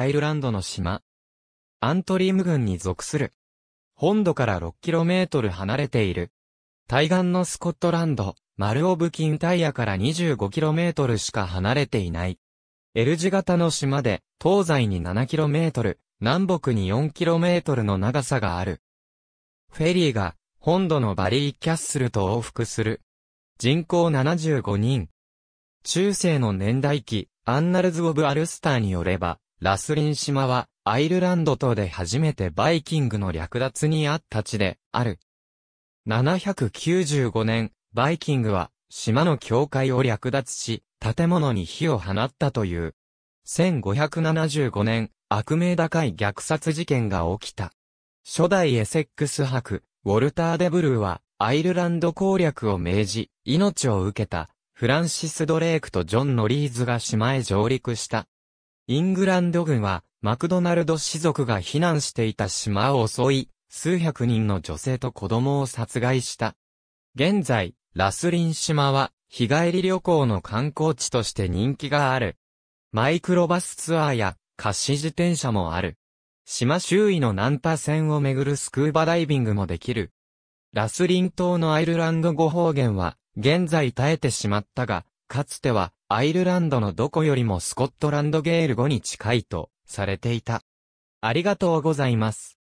アイルランドの島。アントリーム郡に属する。本土から 6km 離れている。対岸のスコットランド、マルオブキンタイヤから 25km しか離れていない。L 字型の島で、東西に 7km、南北に 4km の長さがある。フェリーが、本土のバリーキャッスルと往復する。人口75人。中世の年代記、アンナルズ・オブ・アルスターによれば、ラスリン島は、アイルランド島で初めてバイキングの略奪にあった地で、ある。795年、バイキングは、島の境界を略奪し、建物に火を放ったという。1575年、悪名高い虐殺事件が起きた。初代エセックス博、ウォルター・デブルーは、アイルランド攻略を命じ、命を受けた、フランシス・ドレークとジョン・ノリーズが島へ上陸した。イングランド軍は、マクドナルド氏族が避難していた島を襲い、数百人の女性と子供を殺害した。現在、ラスリン島は、日帰り旅行の観光地として人気がある。マイクロバスツアーや、貸し自転車もある。島周囲の南端線をめぐるスクーバダイビングもできる。ラスリン島のアイルランド語方言は、現在耐えてしまったが、かつてはアイルランドのどこよりもスコットランドゲール語に近いとされていた。ありがとうございます。